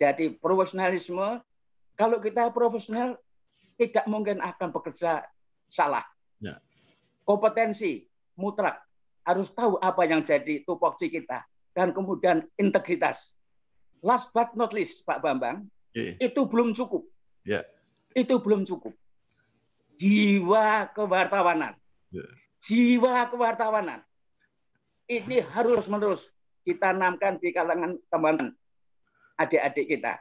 Jadi profesionalisme, kalau kita profesional tidak mungkin akan bekerja salah. Ya. Kompetensi mutlak harus tahu apa yang jadi tupoksi kita dan kemudian integritas. Last but not least, Pak Bambang, ya. itu belum cukup. Ya. Itu belum cukup. Jiwa kewartawanan. Ya. Jiwa kewartawanan. Ini harus menerus ditanamkan di kalangan teman-teman adik-adik kita.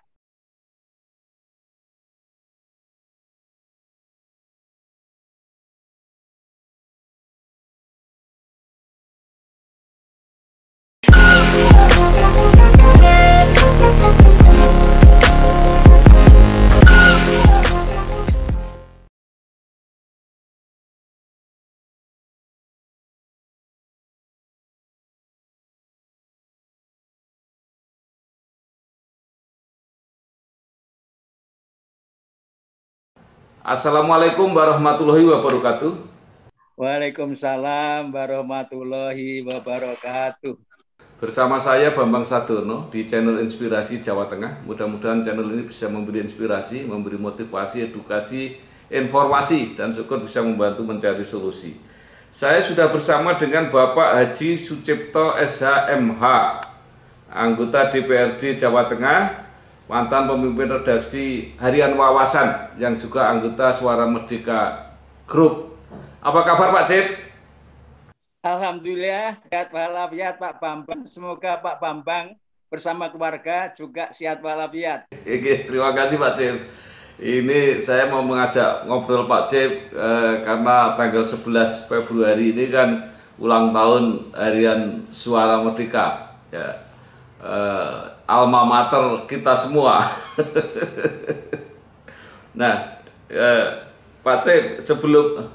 Assalamualaikum warahmatullahi wabarakatuh. Waalaikumsalam warahmatullahi wabarakatuh. Bersama saya Bambang Saturno di channel Inspirasi Jawa Tengah. Mudah-mudahan channel ini bisa memberi inspirasi, memberi motivasi, edukasi, informasi, dan syukur bisa membantu mencari solusi. Saya sudah bersama dengan Bapak Haji Sucipto SHMH, anggota DPRD Jawa Tengah, mantan pemimpin redaksi Harian Wawasan yang juga anggota Suara Merdeka Group. Apa kabar Pak Cip? Alhamdulillah, sehat walafiat Pak Bambang. Semoga Pak Bambang bersama keluarga juga sehat walafiat. Oke, terima kasih Pak Cip. Ini saya mau mengajak ngobrol Pak Cip eh, karena tanggal 11 Februari ini kan ulang tahun harian Suara Merdeka. Ya. Eh, alma mater kita semua. nah, eh, Pak Trip, sebelum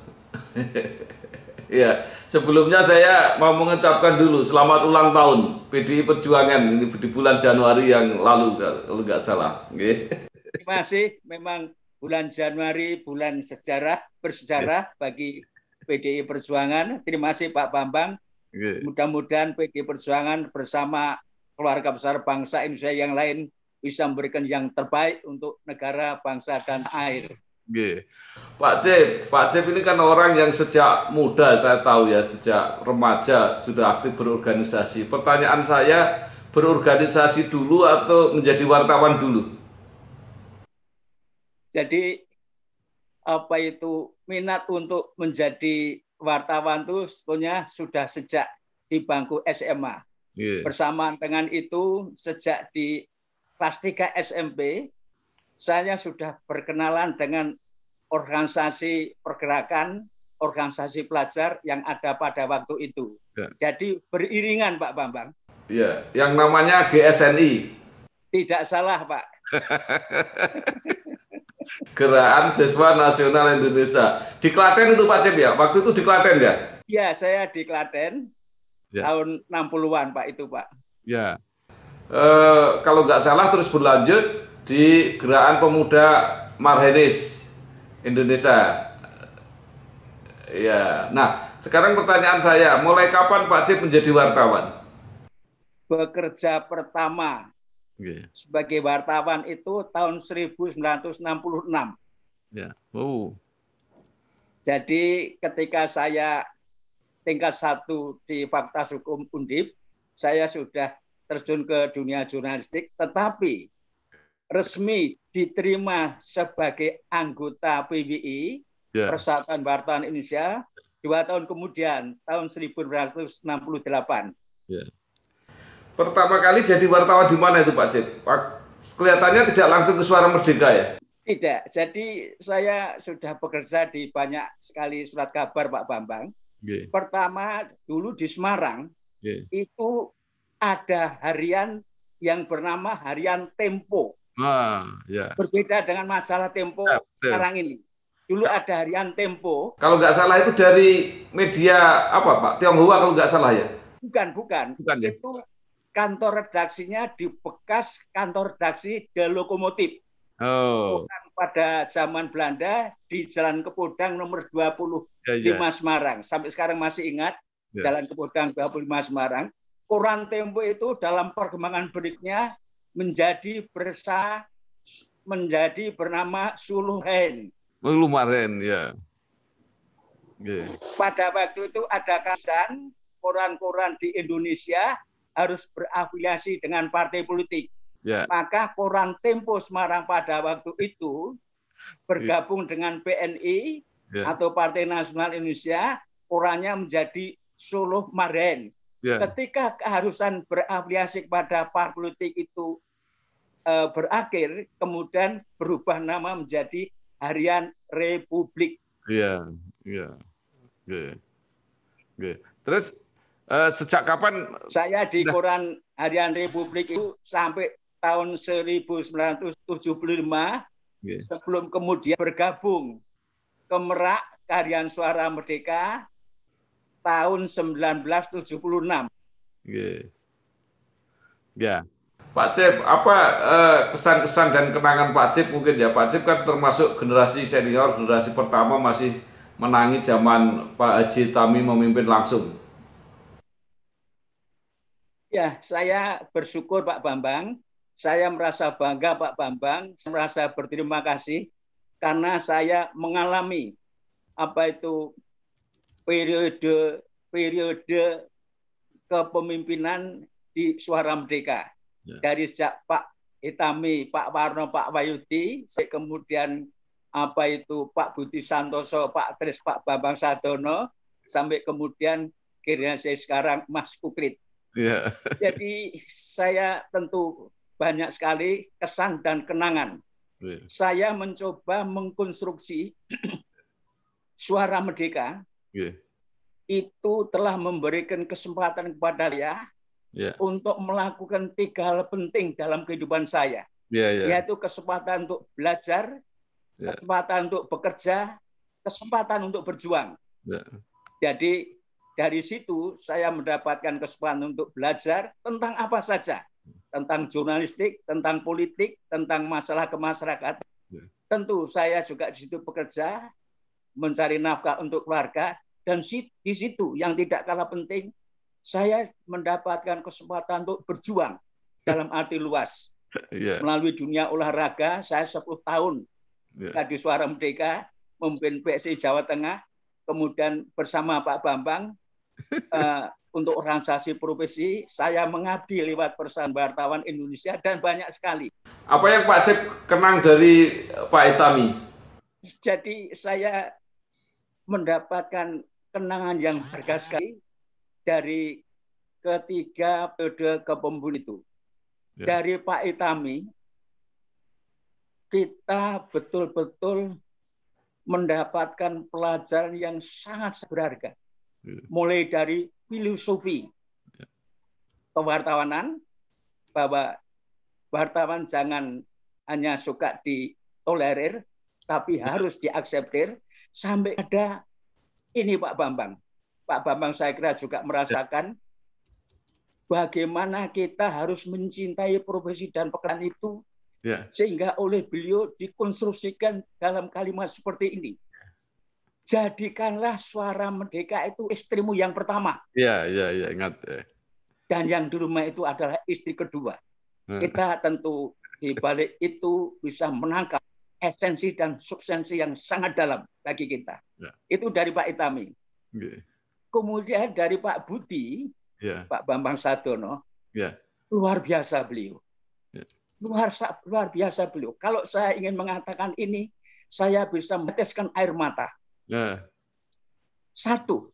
ya sebelumnya saya mau mengucapkan dulu selamat ulang tahun PDI Perjuangan ini di bulan Januari yang lalu kalau nggak salah. Terima kasih. Memang bulan Januari bulan sejarah bersejarah yeah. bagi PDI Perjuangan. Terima kasih Pak Bambang. Mudah-mudahan PDI Perjuangan bersama keluarga besar bangsa Indonesia yang lain bisa memberikan yang terbaik untuk negara, bangsa, dan air. Oke. Pak C, Pak C ini kan orang yang sejak muda saya tahu ya, sejak remaja sudah aktif berorganisasi. Pertanyaan saya, berorganisasi dulu atau menjadi wartawan dulu? Jadi apa itu minat untuk menjadi wartawan itu sebetulnya sudah sejak di bangku SMA. Iya. Bersamaan dengan itu sejak di kelas 3 SMP saya sudah berkenalan dengan organisasi pergerakan, organisasi pelajar yang ada pada waktu itu. Ya. Jadi beriringan Pak Bambang. Iya, yang namanya GSNI. Tidak salah Pak. Gerakan Siswa Nasional Indonesia. Di Klaten itu Pak Cep ya? Waktu itu di Klaten ya? Iya, saya di Klaten ya. tahun 60-an Pak itu Pak. Ya. E, kalau nggak salah terus berlanjut di Gerakan Pemuda Marhenis Indonesia. Eh, ya. Nah, sekarang pertanyaan saya, mulai kapan Pak Cip menjadi wartawan? Bekerja pertama yeah. sebagai wartawan itu tahun 1966. Ya. Oh. Jadi ketika saya tingkat satu di Fakultas Hukum Undip, saya sudah terjun ke dunia jurnalistik, tetapi resmi diterima sebagai anggota PBI, yeah. Persatuan Wartawan Indonesia, dua tahun kemudian, tahun 1968. Yeah. Pertama kali jadi wartawan di mana itu Pak Cip? Kelihatannya tidak langsung ke Suara Merdeka ya? Tidak, jadi saya sudah bekerja di banyak sekali surat kabar Pak Bambang yeah. pertama dulu di Semarang yeah. itu ada harian yang bernama harian Tempo. Ah, yeah. Berbeda dengan majalah Tempo yeah, ya, sekarang ini. Dulu yeah. ada harian Tempo. Kalau nggak salah itu dari media apa Pak Tionghoa kalau nggak salah ya? Bukan, bukan. Bukan ya. Itu kantor redaksinya di bekas kantor redaksi The Lokomotif. Oh pada zaman Belanda di Jalan Kepodang nomor 25 ya, ya. Semarang. Sampai sekarang masih ingat ya. Jalan Kepodang 25 Semarang. Koran Tempo itu dalam perkembangan berikutnya menjadi bersa menjadi bernama Suluhen. Oh, Lumaren ya. Yeah. Pada waktu itu ada kesan koran-koran di Indonesia harus berafiliasi dengan partai politik. Yeah. Maka Koran Tempo Semarang pada waktu itu bergabung yeah. dengan PNI yeah. atau Partai Nasional Indonesia, korannya menjadi Solo Maren. Yeah. Ketika keharusan berafiliasi kepada partai politik itu e, berakhir, kemudian berubah nama menjadi Harian Republik. Iya, iya. Oke. Ya, okay. Ya. Terus uh, sejak kapan saya di koran Harian Republik itu sampai tahun 1975 yeah. Iya. sebelum kemudian bergabung ke Merak Karyan Suara Merdeka tahun 1976. Yeah. Iya. Ya. Yeah. Pak Cip, apa eh, kesan-kesan dan kenangan Pak Cip mungkin ya Pak Cip kan termasuk generasi senior, generasi pertama masih menangi zaman Pak Haji Tami memimpin langsung. Ya, saya bersyukur Pak Bambang saya merasa bangga Pak Bambang, saya merasa berterima kasih karena saya mengalami apa itu periode periode kepemimpinan di Suara Merdeka. Ya. Dari sejak Pak Itami, Pak Warno, Pak Wayuti, kemudian apa itu Pak Budi Santoso, Pak Tris, Pak Bambang Sadono, sampai kemudian kira saya sekarang Mas Kukrit. Yeah. Jadi saya tentu banyak sekali kesan dan kenangan. Yeah. Saya mencoba mengkonstruksi suara Merdeka yeah. itu telah memberikan kesempatan kepada saya yeah. untuk melakukan tiga hal penting dalam kehidupan saya, yeah, yeah. yaitu kesempatan untuk belajar, yeah. kesempatan untuk bekerja, kesempatan untuk berjuang. Yeah. Jadi dari situ saya mendapatkan kesempatan untuk belajar tentang apa saja tentang jurnalistik, tentang politik, tentang masalah kemasyarakatan. Ya. Tentu saya juga di situ bekerja, mencari nafkah untuk keluarga, dan di situ yang tidak kalah penting, saya mendapatkan kesempatan untuk berjuang dalam arti luas. Ya. Melalui dunia olahraga, saya 10 tahun yeah. tadi Suara Merdeka, memimpin PSI Jawa Tengah, kemudian bersama Pak Bambang, Eh, untuk organisasi profesi, saya mengabdi lewat Perusahaan Wartawan Indonesia dan banyak sekali. Apa yang Pak Cep kenang dari Pak Itami? Jadi saya mendapatkan kenangan yang harga sekali dari ketiga periode kepemimpin itu. Ya. Dari Pak Itami, kita betul-betul mendapatkan pelajaran yang sangat berharga Gitu. mulai dari filosofi kewartawanan bahwa wartawan jangan hanya suka ditolerir tapi iya. harus diakseptir sampai ada ini Pak Bambang. Pak Bambang saya kira juga merasakan bagaimana kita harus mencintai profesi dan pekerjaan itu iya. sehingga oleh beliau dikonstruksikan dalam kalimat seperti ini jadikanlah suara merdeka itu istrimu yang pertama. Iya, iya, iya, ingat. Ya. Dan yang di rumah itu adalah istri kedua. Hmm. Kita tentu di balik itu bisa menangkap esensi dan substansi yang sangat dalam bagi kita. Ya. Itu dari Pak Itami. Okay. Kemudian dari Pak Budi, ya. Pak Bambang Sadono, ya. luar biasa beliau. Ya. Luar, luar biasa beliau. Kalau saya ingin mengatakan ini, saya bisa meneteskan air mata. Nah. Satu.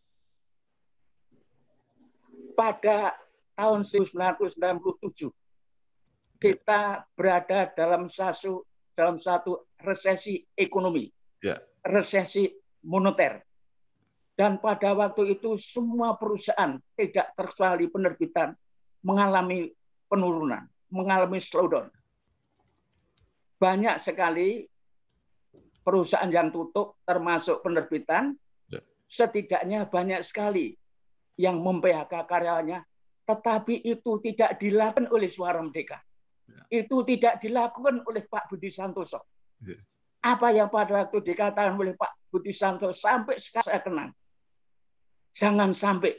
Pada tahun 1997 kita berada dalam satu dalam satu resesi ekonomi. Ya. Resesi moneter. Dan pada waktu itu semua perusahaan tidak terkecuali penerbitan mengalami penurunan, mengalami slowdown. Banyak sekali perusahaan yang tutup termasuk penerbitan ya. setidaknya banyak sekali yang memphk karyawannya, tetapi itu tidak dilakukan oleh suara merdeka ya. itu tidak dilakukan oleh Pak Budi Santoso ya. apa yang pada waktu dikatakan oleh Pak Budi Santoso sampai sekarang saya kenang jangan sampai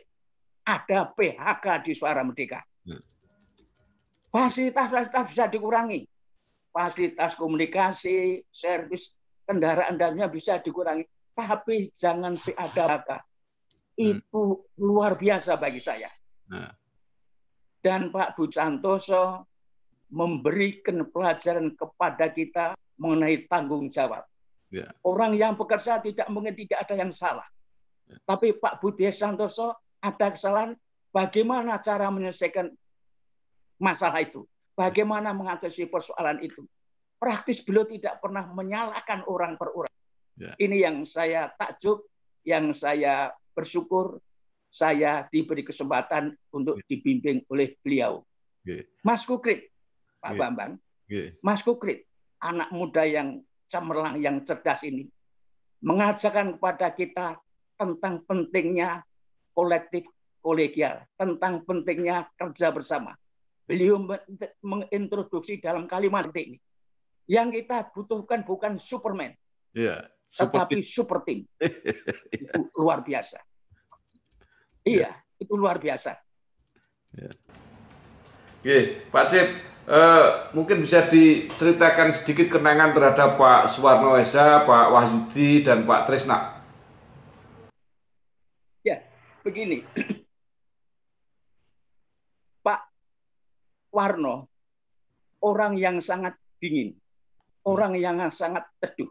ada PHK di suara merdeka fasilitas-fasilitas bisa dikurangi fasilitas komunikasi, servis kendaraan dalamnya bisa dikurangi. Tapi jangan ada kata. Itu hmm. luar biasa bagi saya. Nah. Dan Pak Bu Santoso memberikan pelajaran kepada kita mengenai tanggung jawab. Yeah. Orang yang bekerja tidak mungkin tidak ada yang salah. Yeah. Tapi Pak Budi Santoso ada kesalahan, bagaimana cara menyelesaikan masalah itu? Bagaimana mengatasi persoalan itu? praktis beliau tidak pernah menyalahkan orang per orang. Ya. Ini yang saya takjub, yang saya bersyukur saya diberi kesempatan untuk ya. dibimbing oleh beliau. Ya. Mas Kukrit, Pak ya. Bambang, ya. Mas Kukrit, anak muda yang cemerlang, yang cerdas ini, mengajarkan kepada kita tentang pentingnya kolektif kolegial, tentang pentingnya kerja bersama. Beliau mengintroduksi dalam kalimat ini yang kita butuhkan bukan Superman, ya, super tetapi team. super team. itu luar biasa. Iya, ya. itu luar biasa. Ya. Oke, Pak Cip, eh, mungkin bisa diceritakan sedikit kenangan terhadap Pak Suwarno Esa, Pak Wahyudi, dan Pak Trisna. Ya, begini. Pak Warno, orang yang sangat dingin. Hmm. orang yang sangat teduh.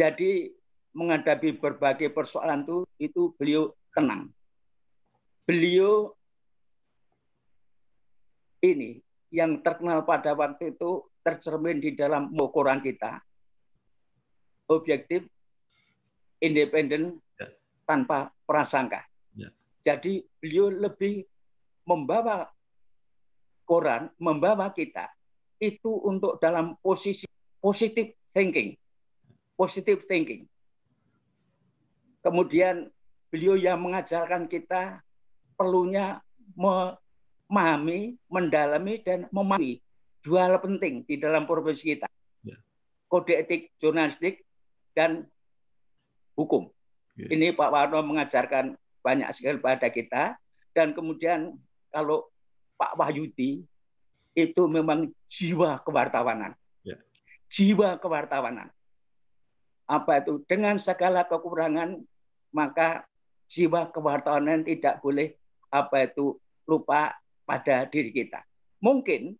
Jadi menghadapi berbagai persoalan itu, itu beliau tenang. Beliau ini yang terkenal pada waktu itu tercermin di dalam ukuran kita. Objektif, independen, ya. tanpa prasangka. Ya. Jadi beliau lebih membawa koran, membawa kita itu untuk dalam posisi positif thinking. positif thinking. Kemudian beliau yang mengajarkan kita perlunya memahami, mendalami, dan memahami dua hal penting di dalam profesi kita. Ya. Kode etik jurnalistik dan hukum. Ya. Ini Pak Warno mengajarkan banyak sekali pada kita. Dan kemudian kalau Pak Wahyudi itu memang jiwa kewartawanan. Ya. Jiwa kewartawanan. Apa itu? Dengan segala kekurangan, maka jiwa kewartawanan tidak boleh apa itu lupa pada diri kita. Mungkin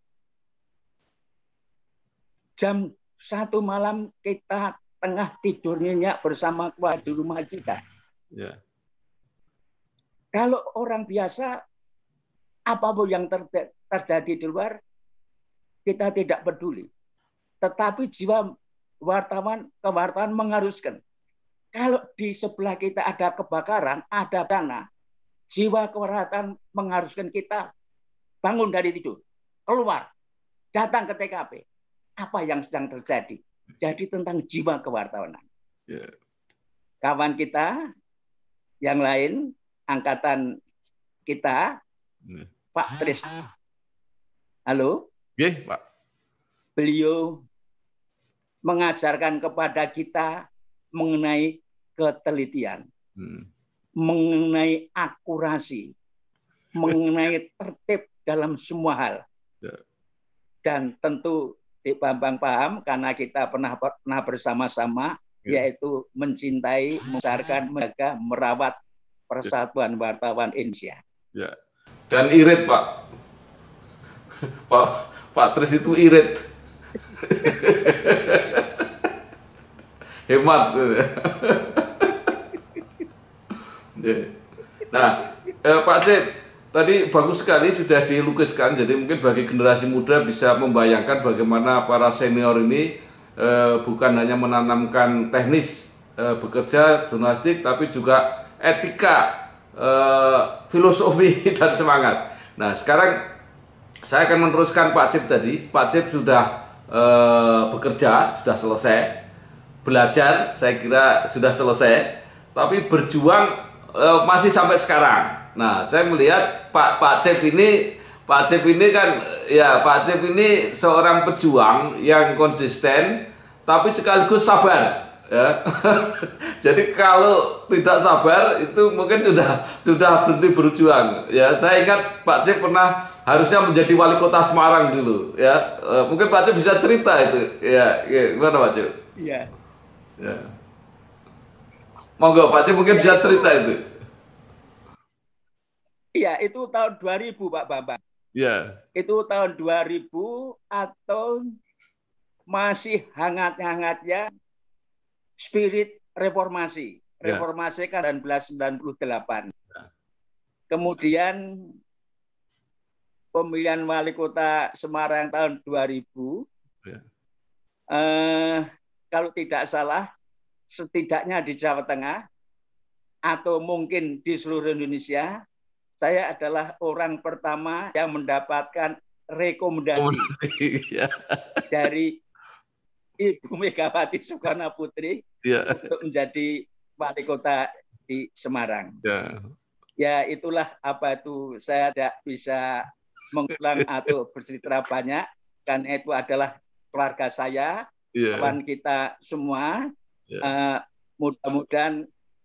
jam satu malam kita tengah tidur nyenyak bersama kuah di rumah kita. Ya. Kalau orang biasa, apapun yang terjadi, terjadi di luar kita tidak peduli. Tetapi jiwa wartawan kewartawan mengharuskan kalau di sebelah kita ada kebakaran, ada tanah, jiwa kewartawan mengharuskan kita bangun dari tidur, keluar, datang ke TKP. Apa yang sedang terjadi? Jadi tentang jiwa kewartawanan. Ya. Kawan kita, yang lain, angkatan kita, ya. Pak Tris, Halo? Pak. Beliau mengajarkan kepada kita mengenai ketelitian, hmm. mengenai akurasi, mengenai tertib dalam semua hal. Ya. Dan tentu Dik Bambang paham karena kita pernah pernah bersama-sama ya. yaitu mencintai, membesarkan, menjaga, merawat ya. persatuan wartawan Indonesia. Ya. Dan irit Pak, Pak Pak Tris itu irit. Hemat. nah, eh, Pak Cip, tadi bagus sekali sudah dilukiskan. Jadi mungkin bagi generasi muda bisa membayangkan bagaimana para senior ini eh, bukan hanya menanamkan teknis eh, bekerja jurnalistik, tapi juga etika, eh, filosofi dan semangat. Nah, sekarang saya akan meneruskan Pak Cip tadi. Pak Cip sudah e, bekerja, sudah selesai. Belajar, saya kira sudah selesai. Tapi berjuang e, masih sampai sekarang. Nah, saya melihat Pak Pak Cip ini Pak Cip ini kan ya Pak Cip ini seorang pejuang yang konsisten tapi sekaligus sabar. Ya. Jadi kalau tidak sabar itu mungkin sudah sudah berhenti berjuang. Ya, saya ingat Pak Cip pernah harusnya menjadi wali kota Semarang dulu ya uh, mungkin Pak Cuk bisa cerita itu ya, ya, gimana Pak Cuk iya ya. monggo Pak Cuk mungkin ya, bisa cerita itu iya itu tahun 2000 Pak Bambang iya itu tahun 2000 atau masih hangat-hangatnya spirit reformasi ya. reformasi kan ya. kan 1998 kemudian pemilihan wali kota Semarang tahun 2000. Ya. Eh, kalau tidak salah, setidaknya di Jawa Tengah atau mungkin di seluruh Indonesia, saya adalah orang pertama yang mendapatkan rekomendasi ya. dari Ibu Megawati Soekarno Putri ya. untuk menjadi wali kota di Semarang. Ya. ya itulah apa itu saya tidak bisa mengulang atau bercerita banyak dan itu adalah keluarga saya, yeah. kawan kita semua. Yeah. Iya. Uh, mudah-mudahan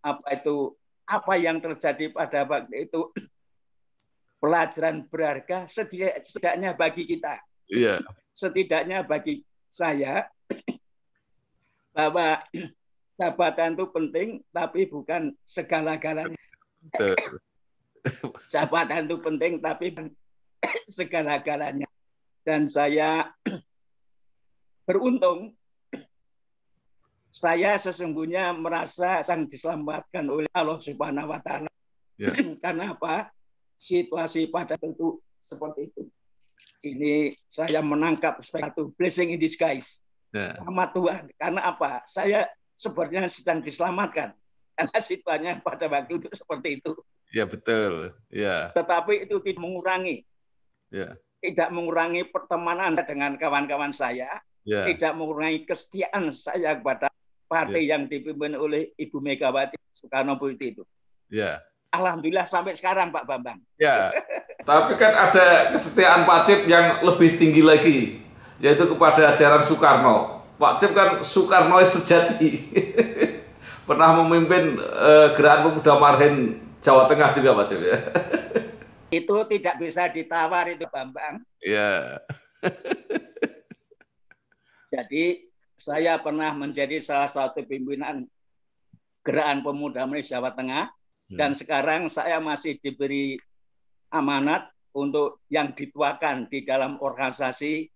apa itu apa yang terjadi pada waktu itu pelajaran berharga setidaknya bagi kita. Yeah. Setidaknya bagi saya bahwa jabatan itu penting tapi bukan segala-galanya. Jabatan itu penting tapi segala-galanya. Dan saya beruntung saya sesungguhnya merasa sang diselamatkan oleh Allah Subhanahu wa taala. Ya. Karena apa? Situasi pada tentu seperti itu. Ini saya menangkap satu blessing in disguise. Yeah. Sama Tuhan. Karena apa? Saya sebenarnya sedang diselamatkan. Karena situasinya pada waktu itu seperti itu. Ya betul. Ya. Tetapi itu tidak mengurangi yeah. tidak mengurangi pertemanan dengan kawan-kawan saya, yeah. tidak mengurangi kesetiaan saya kepada partai yeah. yang dipimpin oleh Ibu Megawati Soekarno Putri itu. Yeah. Alhamdulillah sampai sekarang Pak Bambang. Ya, tapi kan ada kesetiaan Pak Cip yang lebih tinggi lagi, yaitu kepada ajaran Soekarno. Pak Cip kan Soekarno sejati. Pernah memimpin eh, gerakan pemuda Marhen Jawa Tengah juga Pak Cip ya. Itu tidak bisa ditawar itu Bambang. Iya. Jadi saya pernah menjadi salah satu pimpinan Gerakan Pemuda Malaysia Jawa Tengah hmm. dan sekarang saya masih diberi amanat untuk yang dituakan di dalam organisasi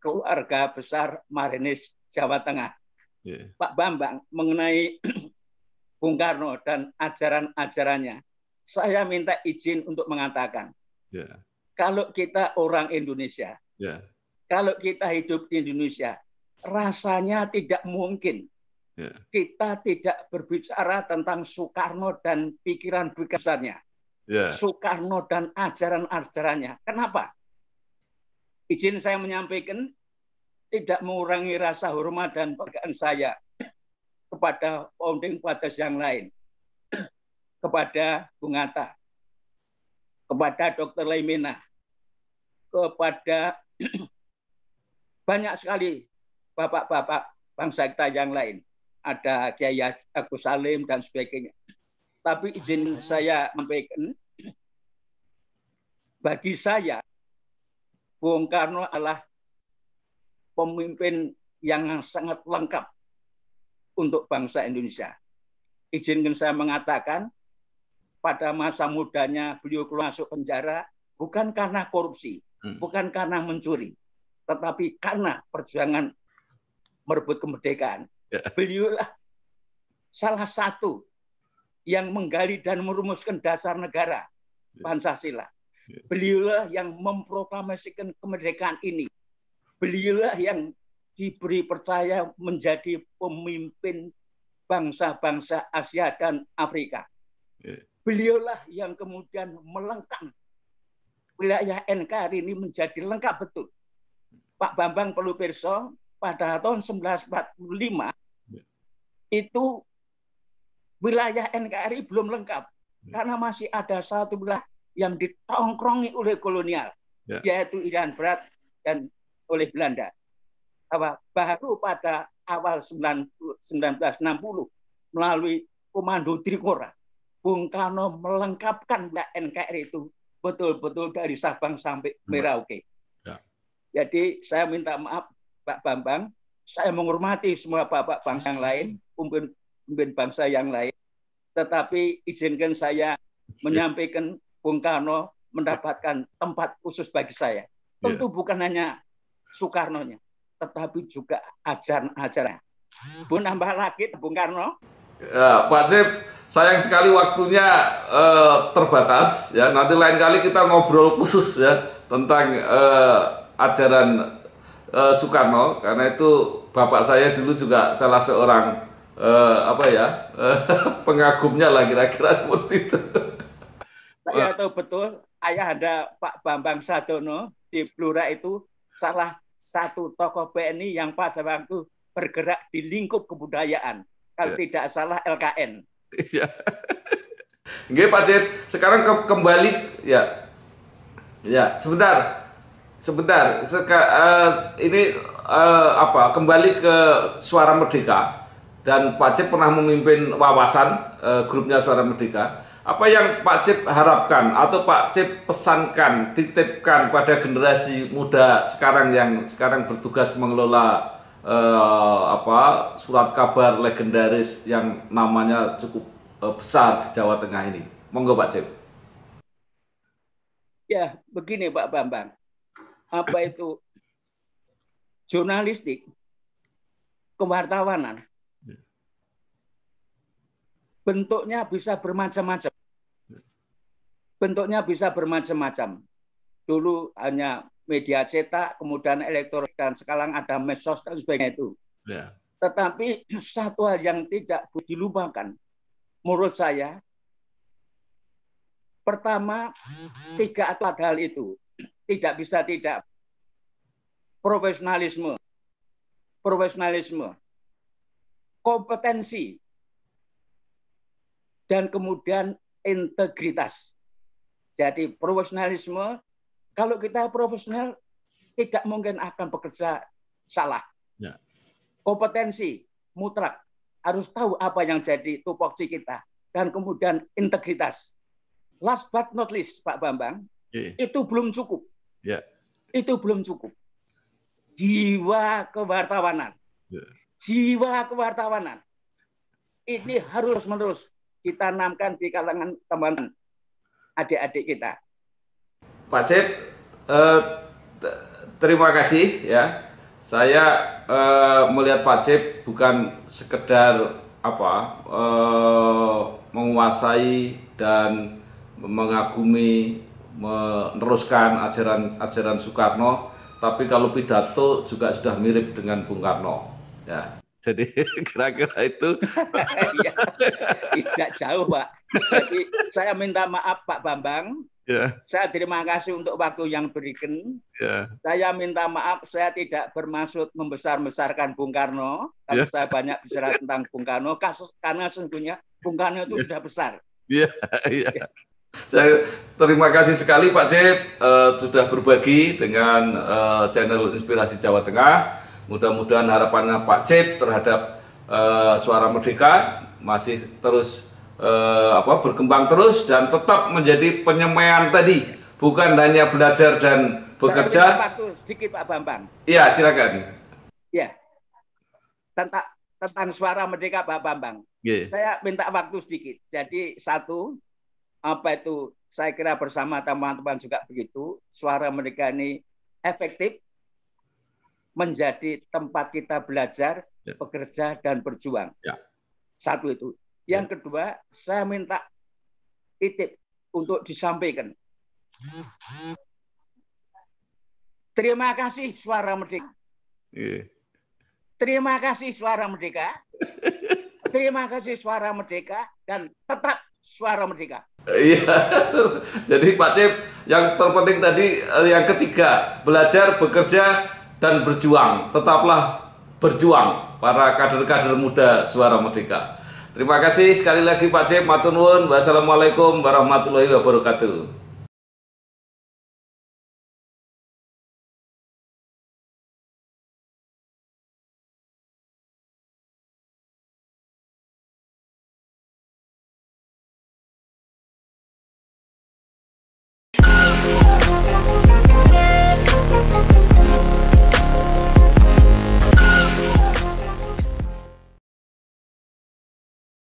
keluarga besar Marinis Jawa Tengah. Yeah. Pak Bambang mengenai Bung Karno dan ajaran-ajarannya saya minta izin untuk mengatakan, yeah. kalau kita orang Indonesia, yeah. kalau kita hidup di Indonesia, rasanya tidak mungkin yeah. kita tidak berbicara tentang Soekarno dan pikiran berkesannya. yeah. Soekarno dan ajaran-ajarannya. Kenapa? Izin saya menyampaikan, tidak mengurangi rasa hormat dan penghargaan saya kepada founding fathers yang lain kepada Bung Hatta, kepada Dr. Laimena, kepada banyak sekali bapak-bapak bangsa kita yang lain. Ada Kiai Agus Salim dan sebagainya. Tapi izin saya sampaikan, bagi saya, Bung Karno adalah pemimpin yang sangat lengkap untuk bangsa Indonesia. Izinkan saya mengatakan, pada masa mudanya beliau keluar masuk penjara bukan karena korupsi, hmm. bukan karena mencuri, tetapi karena perjuangan merebut kemerdekaan. Yeah. Ya. lah salah satu yang menggali dan merumuskan dasar negara ya. Pancasila. Yeah. Ya. lah yang memproklamasikan kemerdekaan ini. lah yang diberi percaya menjadi pemimpin bangsa-bangsa Asia dan Afrika. Yeah beliaulah yang kemudian melengkapi wilayah NKRI ini menjadi lengkap betul. Pak Bambang perso pada tahun 1945 ya. itu wilayah NKRI belum lengkap ya. karena masih ada satu belah yang ditongkrongi oleh kolonial ya. yaitu Iran Barat dan oleh Belanda. Baru pada awal 1960 melalui Komando Trikora Bung Karno melengkapkan NKRI itu betul-betul dari Sabang sampai Merauke. Ya. Jadi saya minta maaf Pak Bambang, saya menghormati semua bapak bangsa yang lain, pemimpin, pemimpin bangsa yang lain, tetapi izinkan saya menyampaikan Bung Karno mendapatkan tempat khusus bagi saya. Ya. Tentu ya. bukan hanya nya, tetapi juga ajaran-ajarannya. Bu nambah lagi Bung Karno. Ya, Pak Cip, sayang sekali waktunya uh, terbatas ya nanti lain kali kita ngobrol khusus ya tentang uh, ajaran uh, Soekarno karena itu bapak saya dulu juga salah seorang uh, apa ya uh, pengagumnya lah kira-kira seperti itu saya tahu betul ayah ada Pak Bambang Sadono di Blora itu salah satu tokoh PNI yang pada waktu bergerak di lingkup kebudayaan kalau yeah. tidak salah LKN Iya. Oke Pak Cip, sekarang ke kembali ya. Ya, sebentar. Sebentar. Seka, uh, ini uh, apa? Kembali ke Suara Merdeka dan Pak Cip pernah memimpin wawasan uh, grupnya Suara Merdeka. Apa yang Pak Cip harapkan atau Pak Cip pesankan, titipkan pada generasi muda sekarang yang sekarang bertugas mengelola Eh, apa surat kabar legendaris yang namanya cukup uh, besar di Jawa Tengah ini. Monggo Pak Cep. Ya, begini Pak Bambang. Apa itu jurnalistik kewartawanan? Ya. Bentuknya bisa bermacam-macam. Ya. Bentuknya bisa bermacam-macam. Dulu hanya media cetak, kemudian elektronik dan sekarang ada medsos dan sebagainya itu. Ya. Tetapi satu hal yang tidak dilupakan, menurut saya, pertama tiga atau hal itu tidak bisa tidak profesionalisme, profesionalisme, kompetensi, dan kemudian integritas. Jadi profesionalisme, kalau kita profesional, tidak mungkin akan bekerja salah. Ya. Kompetensi mutlak harus tahu apa yang jadi tupoksi kita dan kemudian integritas. Last but not least, Pak Bambang, ya. itu belum cukup. Ya. Itu belum cukup. Jiwa kewartawanan, Ya. jiwa kewartawanan ini harus menerus kita tanamkan di kalangan teman adik-adik kita. Pak Cip, Eh, terima kasih ya. Saya eh, melihat melihat Jep bukan sekedar apa eh, menguasai dan mengagumi meneruskan ajaran-ajaran Soekarno, tapi kalau pidato juga sudah mirip dengan Bung Karno. Ya. Jadi kira-kira itu tidak jauh, Pak. Jadi saya minta maaf Pak Bambang Yeah. Saya terima kasih untuk waktu yang berikan. Yeah. Saya minta maaf, saya tidak bermaksud membesar-besarkan Bung Karno, tapi yeah. saya banyak bicara tentang Bung Karno, kasus karena sesungguhnya Bung Karno itu yeah. sudah besar. Yeah. yeah. Yeah. Saya terima kasih sekali Pak Cep uh, sudah berbagi dengan uh, channel Inspirasi Jawa Tengah. Mudah-mudahan harapannya Pak Cep terhadap uh, Suara Merdeka masih terus eh, apa berkembang terus dan tetap menjadi penyemaian tadi, bukan hanya belajar dan bekerja. satu sedikit Pak Bambang. Iya, silakan. Iya. Tentang tentang suara merdeka Pak Bambang. Yeah. Saya minta waktu sedikit. Jadi satu apa itu saya kira bersama teman-teman juga begitu suara Merdeka ini efektif menjadi tempat kita belajar, yeah. bekerja dan berjuang. Yeah. Satu itu. Yang kedua, saya minta titip untuk disampaikan. Terima kasih suara merdeka. Iya. Terima kasih suara merdeka. Terima kasih suara merdeka dan tetap suara merdeka. Iya. Jadi Pak Cip, yang terpenting tadi eh, yang ketiga, belajar, bekerja dan berjuang. Tetaplah berjuang para kader-kader muda suara merdeka. Terima kasih sekali lagi Pak Cep, matunun. Wassalamualaikum warahmatullahi wabarakatuh.